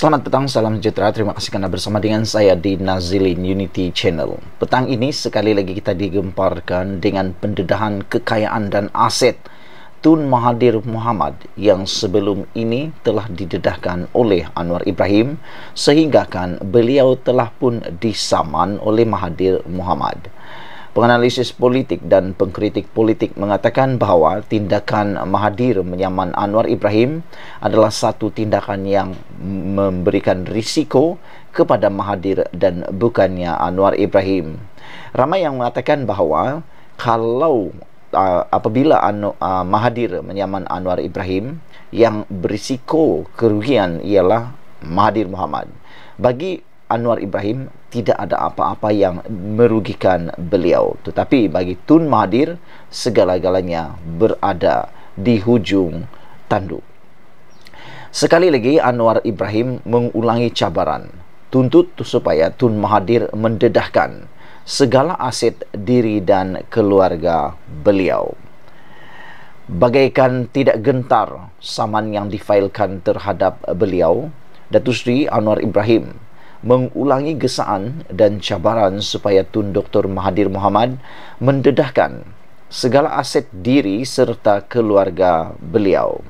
Selamat petang, salam sejahtera. Terima kasih kerana bersama dengan saya di Nazilin Unity Channel. Petang ini sekali lagi kita digemparkan dengan pendedahan kekayaan dan aset Tun Mahathir Muhammad yang sebelum ini telah didedahkan oleh Anwar Ibrahim sehinggakan beliau telah pun disaman oleh Mahathir Muhammad. Penganalisis politik dan pengkritik politik mengatakan bahawa tindakan Mahathir menyaman Anwar Ibrahim adalah satu tindakan yang memberikan risiko kepada Mahathir dan bukannya Anwar Ibrahim. Ramai yang mengatakan bahawa kalau apabila anu, uh, Mahathir menyaman Anwar Ibrahim yang berisiko kerugian ialah Mahathir Muhammad. Bagi Anwar Ibrahim tidak ada apa-apa yang merugikan beliau tetapi bagi Tun Mahathir segala-galanya berada di hujung tanduk Sekali lagi Anwar Ibrahim mengulangi cabaran tuntut supaya Tun Mahathir mendedahkan segala aset diri dan keluarga beliau Bagaikan tidak gentar saman yang difailkan terhadap beliau Datu Sri Anwar Ibrahim mengulangi gesaan dan cabaran supaya Tun Dr. Mahathir Mohamad mendedahkan segala aset diri serta keluarga beliau.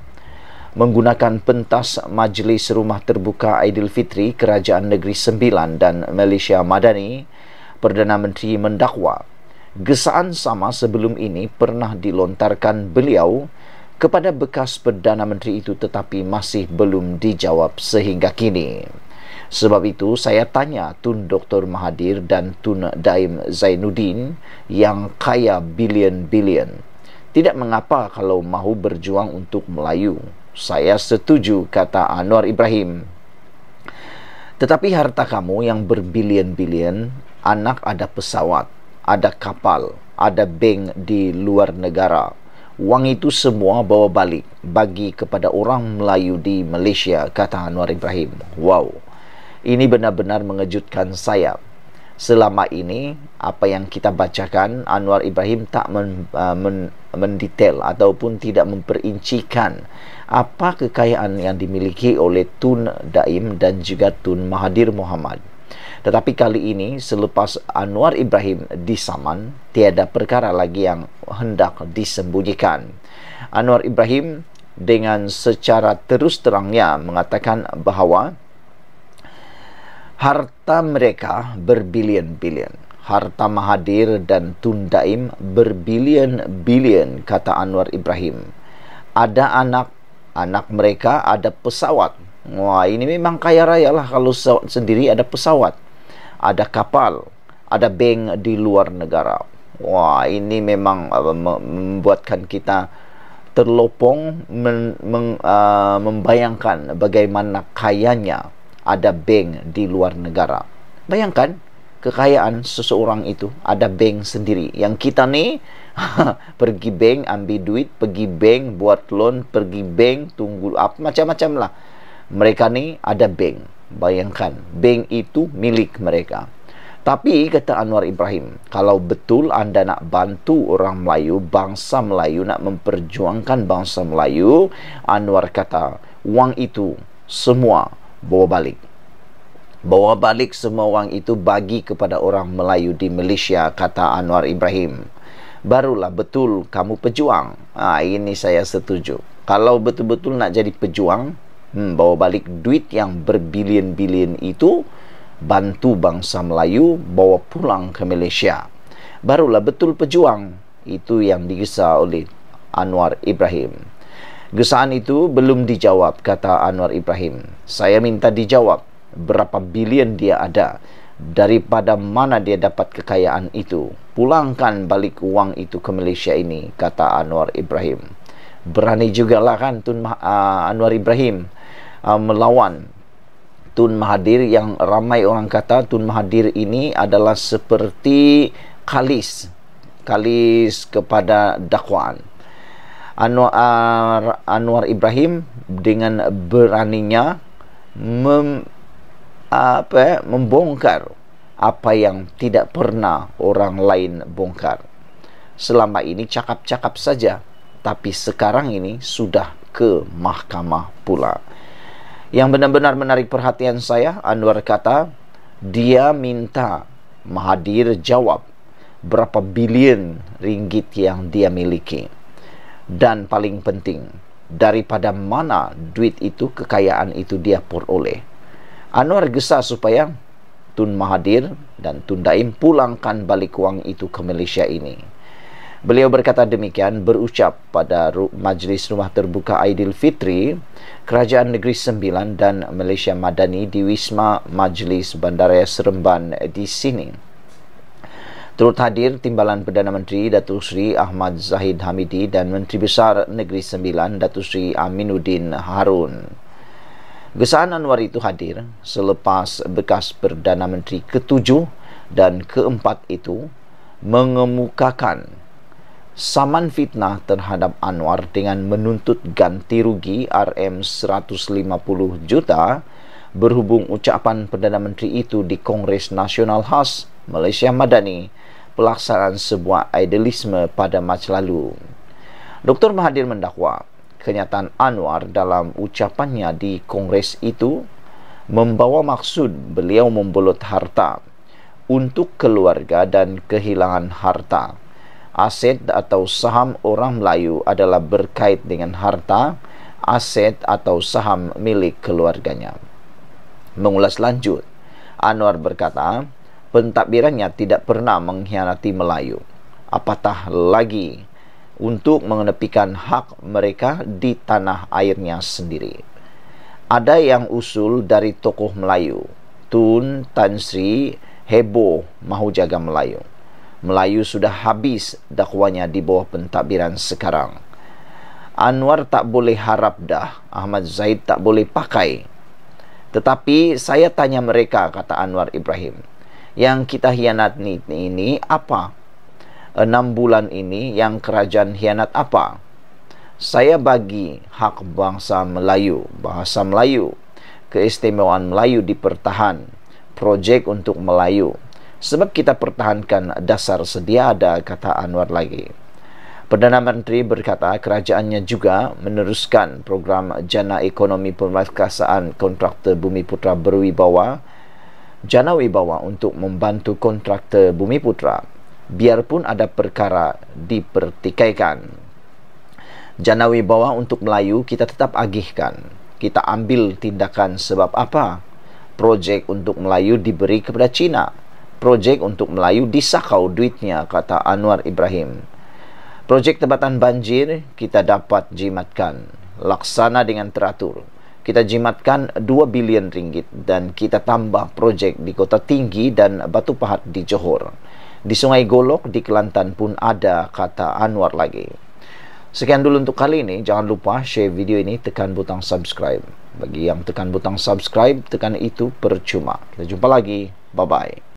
Menggunakan pentas Majlis Rumah Terbuka Aidilfitri Kerajaan Negeri Sembilan dan Malaysia Madani, Perdana Menteri mendakwa gesaan sama sebelum ini pernah dilontarkan beliau kepada bekas Perdana Menteri itu tetapi masih belum dijawab sehingga kini. Sebab itu saya tanya Tun Dr. Mahathir dan Tun Daim Zainuddin yang kaya bilion-bilion. Tidak mengapa kalau mahu berjuang untuk Melayu. Saya setuju kata Anwar Ibrahim. Tetapi harta kamu yang berbilion-bilion, anak ada pesawat, ada kapal, ada bank di luar negara. Wang itu semua bawa balik bagi kepada orang Melayu di Malaysia, kata Anwar Ibrahim. Wow ini benar-benar mengejutkan saya. Selama ini apa yang kita bacakan Anwar Ibrahim tak men, uh, men, mendetail ataupun tidak memperincikan apa kekayaan yang dimiliki oleh Tun Daim dan juga Tun Mahathir Muhammad. Tetapi kali ini selepas Anwar Ibrahim disaman tiada perkara lagi yang hendak disembunyikan. Anwar Ibrahim dengan secara terus terangnya mengatakan bahawa Harta mereka berbilion-bilion. Harta Mahadir dan Tundaim berbilion-bilion, kata Anwar Ibrahim. Ada anak, anak mereka ada pesawat. Wah, ini memang kaya raya lah kalau se sendiri ada pesawat. Ada kapal, ada bank di luar negara. Wah, ini memang uh, membuatkan kita terlopong men, men, uh, membayangkan bagaimana kayanya ada bank di luar negara. Bayangkan kekayaan seseorang itu ada bank sendiri. Yang kita ni pergi bank ambil duit, pergi bank buat loan, pergi bank tunggu apa macam-macam lah. Mereka ni ada bank. Bayangkan bank itu milik mereka. Tapi kata Anwar Ibrahim, kalau betul anda nak bantu orang Melayu, bangsa Melayu nak memperjuangkan bangsa Melayu, Anwar kata, wang itu semua bawa balik bawa balik semua wang itu bagi kepada orang Melayu di Malaysia kata Anwar Ibrahim barulah betul kamu pejuang ha, ini saya setuju kalau betul-betul nak jadi pejuang hmm, bawa balik duit yang berbilion-bilion itu bantu bangsa Melayu bawa pulang ke Malaysia barulah betul pejuang itu yang digesa oleh Anwar Ibrahim Gesaan itu belum dijawab, kata Anwar Ibrahim. Saya minta dijawab berapa bilion dia ada, daripada mana dia dapat kekayaan itu. Pulangkan balik uang itu ke Malaysia ini, kata Anwar Ibrahim. Berani juga lah kan Tun Mah- ah, Anwar Ibrahim uh, melawan Tun Mahathir yang ramai orang kata Tun Mahathir ini adalah seperti kalis kalis kepada dakwaan Anwar, ah, Anwar Ibrahim dengan beraninya mem, apa, eh, membongkar apa yang tidak pernah orang lain bongkar. Selama ini cakap-cakap saja, tapi sekarang ini sudah ke mahkamah pula. Yang benar-benar menarik perhatian saya, Anwar kata, dia minta Mahathir jawab berapa bilion ringgit yang dia miliki dan paling penting daripada mana duit itu kekayaan itu dia peroleh Anwar gesa supaya Tun Mahathir dan Tun Daim pulangkan balik wang itu ke Malaysia ini Beliau berkata demikian berucap pada Majlis Rumah Terbuka Aidilfitri Kerajaan Negeri Sembilan dan Malaysia Madani di Wisma Majlis Bandaraya Seremban di sini. Turut hadir Timbalan Perdana Menteri Datuk Sri Ahmad Zahid Hamidi dan Menteri Besar Negeri Sembilan Datuk Sri Aminuddin Harun. Gesaan Anwar itu hadir selepas bekas Perdana Menteri ketujuh dan keempat itu mengemukakan saman fitnah terhadap Anwar dengan menuntut ganti rugi RM150 juta berhubung ucapan Perdana Menteri itu di Kongres Nasional khas Malaysia Madani pelaksanaan sebuah idealisme pada Mac lalu. Dr. Mahathir mendakwa kenyataan Anwar dalam ucapannya di Kongres itu membawa maksud beliau membolot harta untuk keluarga dan kehilangan harta. Aset atau saham orang Melayu adalah berkait dengan harta, aset atau saham milik keluarganya. Mengulas lanjut, Anwar berkata, pentadbirannya tidak pernah mengkhianati Melayu. Apatah lagi untuk mengenepikan hak mereka di tanah airnya sendiri. Ada yang usul dari tokoh Melayu, Tun Tan Sri Hebo mahu jaga Melayu. Melayu sudah habis dakwanya di bawah pentadbiran sekarang. Anwar tak boleh harap dah, Ahmad Zaid tak boleh pakai. Tetapi saya tanya mereka, kata Anwar Ibrahim yang kita hianat ni, ini apa? Enam bulan ini yang kerajaan hianat apa? Saya bagi hak bangsa Melayu, bahasa Melayu, keistimewaan Melayu dipertahan, projek untuk Melayu. Sebab kita pertahankan dasar sedia ada kata Anwar lagi. Perdana Menteri berkata kerajaannya juga meneruskan program jana ekonomi pemerkasaan kontraktor bumi putra berwibawa Jana Wibawa untuk membantu kontraktor Bumi Putra biarpun ada perkara dipertikaikan. Jana Wibawa untuk Melayu kita tetap agihkan. Kita ambil tindakan sebab apa? Projek untuk Melayu diberi kepada China. Projek untuk Melayu disakau duitnya, kata Anwar Ibrahim. Projek tebatan banjir kita dapat jimatkan. Laksana dengan teratur kita jimatkan 2 bilion ringgit dan kita tambah projek di Kota Tinggi dan Batu Pahat di Johor. Di Sungai Golok di Kelantan pun ada kata Anwar lagi. Sekian dulu untuk kali ini. Jangan lupa share video ini, tekan butang subscribe. Bagi yang tekan butang subscribe, tekan itu percuma. Kita jumpa lagi. Bye-bye.